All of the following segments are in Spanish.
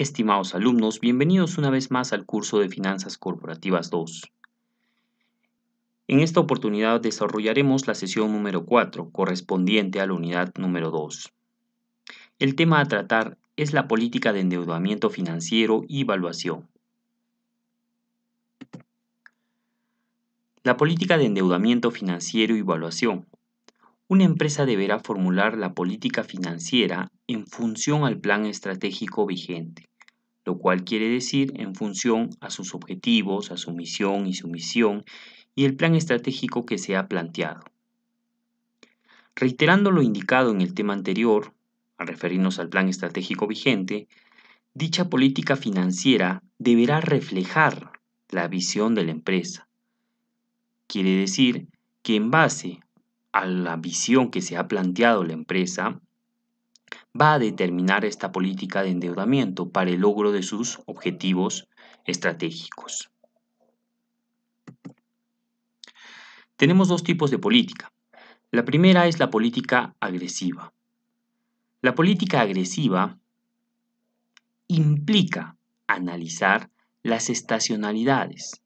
Estimados alumnos, bienvenidos una vez más al curso de Finanzas Corporativas 2. En esta oportunidad desarrollaremos la sesión número 4, correspondiente a la unidad número 2. El tema a tratar es la política de endeudamiento financiero y evaluación. La política de endeudamiento financiero y evaluación. Una empresa deberá formular la política financiera en función al plan estratégico vigente lo cual quiere decir en función a sus objetivos, a su misión y su misión y el plan estratégico que se ha planteado. Reiterando lo indicado en el tema anterior, al referirnos al plan estratégico vigente, dicha política financiera deberá reflejar la visión de la empresa. Quiere decir que en base a la visión que se ha planteado la empresa, va a determinar esta política de endeudamiento para el logro de sus objetivos estratégicos. Tenemos dos tipos de política. La primera es la política agresiva. La política agresiva implica analizar las estacionalidades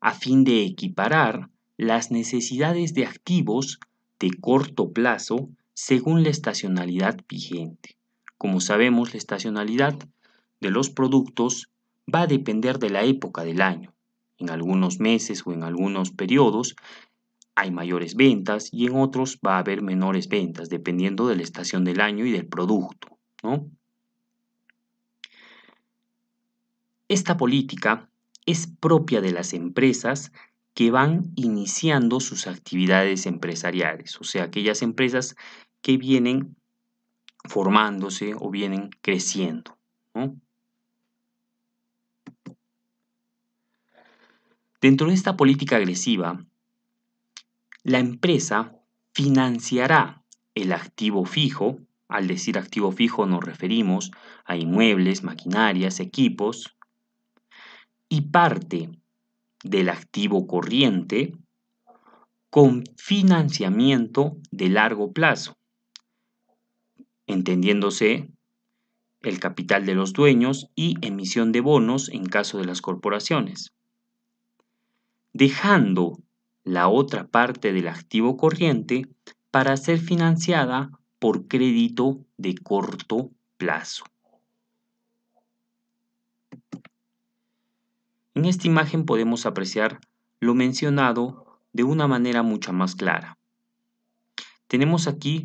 a fin de equiparar las necesidades de activos de corto plazo según la estacionalidad vigente. Como sabemos, la estacionalidad de los productos va a depender de la época del año. En algunos meses o en algunos periodos hay mayores ventas y en otros va a haber menores ventas, dependiendo de la estación del año y del producto. ¿no? Esta política es propia de las empresas que van iniciando sus actividades empresariales, o sea, aquellas empresas que vienen formándose o vienen creciendo. Dentro de esta política agresiva, la empresa financiará el activo fijo, al decir activo fijo nos referimos a inmuebles, maquinarias, equipos, y parte del activo corriente con financiamiento de largo plazo, entendiéndose el capital de los dueños y emisión de bonos en caso de las corporaciones, dejando la otra parte del activo corriente para ser financiada por crédito de corto plazo. En esta imagen podemos apreciar lo mencionado de una manera mucho más clara. Tenemos aquí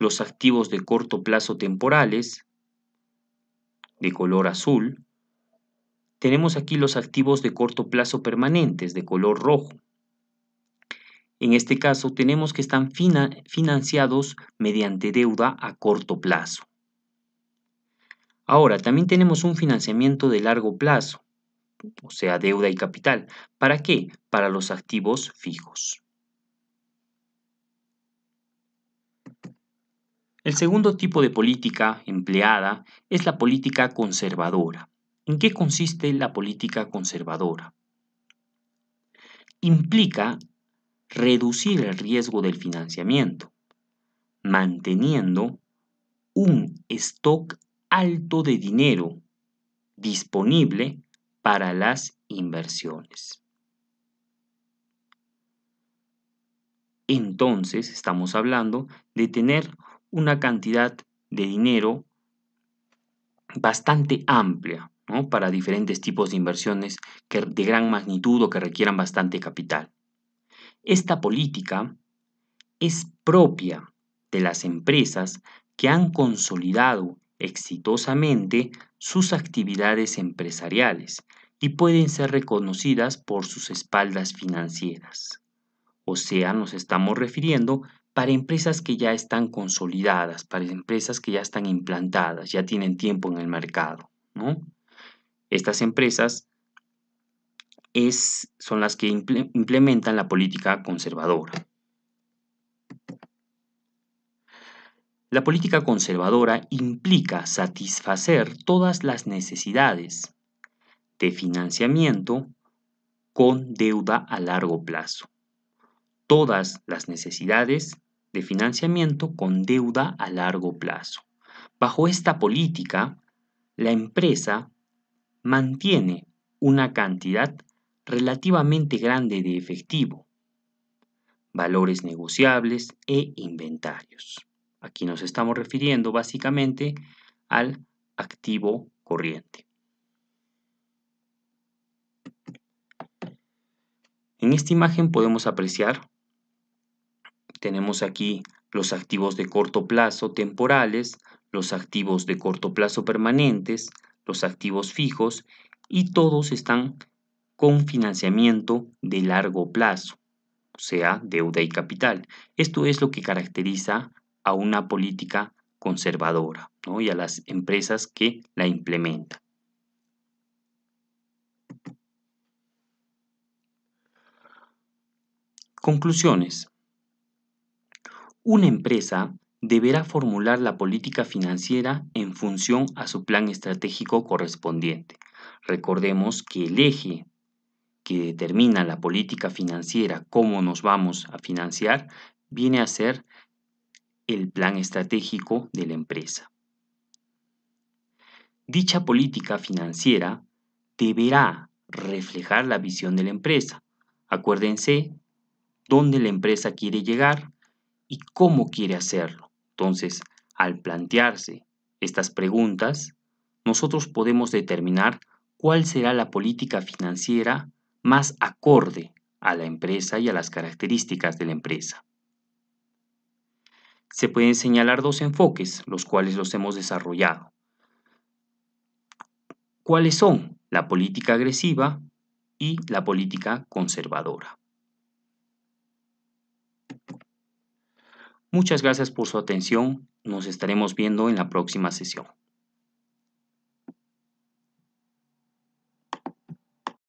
los activos de corto plazo temporales, de color azul, tenemos aquí los activos de corto plazo permanentes, de color rojo. En este caso, tenemos que están financiados mediante deuda a corto plazo. Ahora, también tenemos un financiamiento de largo plazo, o sea, deuda y capital. ¿Para qué? Para los activos fijos. El segundo tipo de política empleada es la política conservadora. ¿En qué consiste la política conservadora? Implica reducir el riesgo del financiamiento, manteniendo un stock alto de dinero disponible para las inversiones. Entonces estamos hablando de tener una cantidad de dinero bastante amplia para diferentes tipos de inversiones que de gran magnitud o que requieran bastante capital. Esta política es propia de las empresas que han consolidado exitosamente sus actividades empresariales y pueden ser reconocidas por sus espaldas financieras. O sea, nos estamos refiriendo para empresas que ya están consolidadas, para empresas que ya están implantadas, ya tienen tiempo en el mercado. ¿no? Estas empresas es, son las que implementan la política conservadora. La política conservadora implica satisfacer todas las necesidades de financiamiento con deuda a largo plazo. Todas las necesidades de financiamiento con deuda a largo plazo. Bajo esta política, la empresa mantiene una cantidad relativamente grande de efectivo, valores negociables e inventarios. Aquí nos estamos refiriendo básicamente al activo corriente. En esta imagen podemos apreciar tenemos aquí los activos de corto plazo temporales, los activos de corto plazo permanentes, los activos fijos y todos están con financiamiento de largo plazo, o sea, deuda y capital. Esto es lo que caracteriza a una política conservadora y a las empresas que la implementan. Conclusiones. Una empresa deberá formular la política financiera en función a su plan estratégico correspondiente. Recordemos que el eje que determina la política financiera, cómo nos vamos a financiar, viene a ser el plan estratégico de la empresa. Dicha política financiera deberá reflejar la visión de la empresa. Acuérdense dónde la empresa quiere llegar, y cómo quiere hacerlo. Entonces, al plantearse estas preguntas, nosotros podemos determinar cuál será la política financiera más acorde a la empresa y a las características de la empresa. Se pueden señalar dos enfoques, los cuales los hemos desarrollado. ¿Cuáles son la política agresiva y la política conservadora? Muchas gracias por su atención. Nos estaremos viendo en la próxima sesión.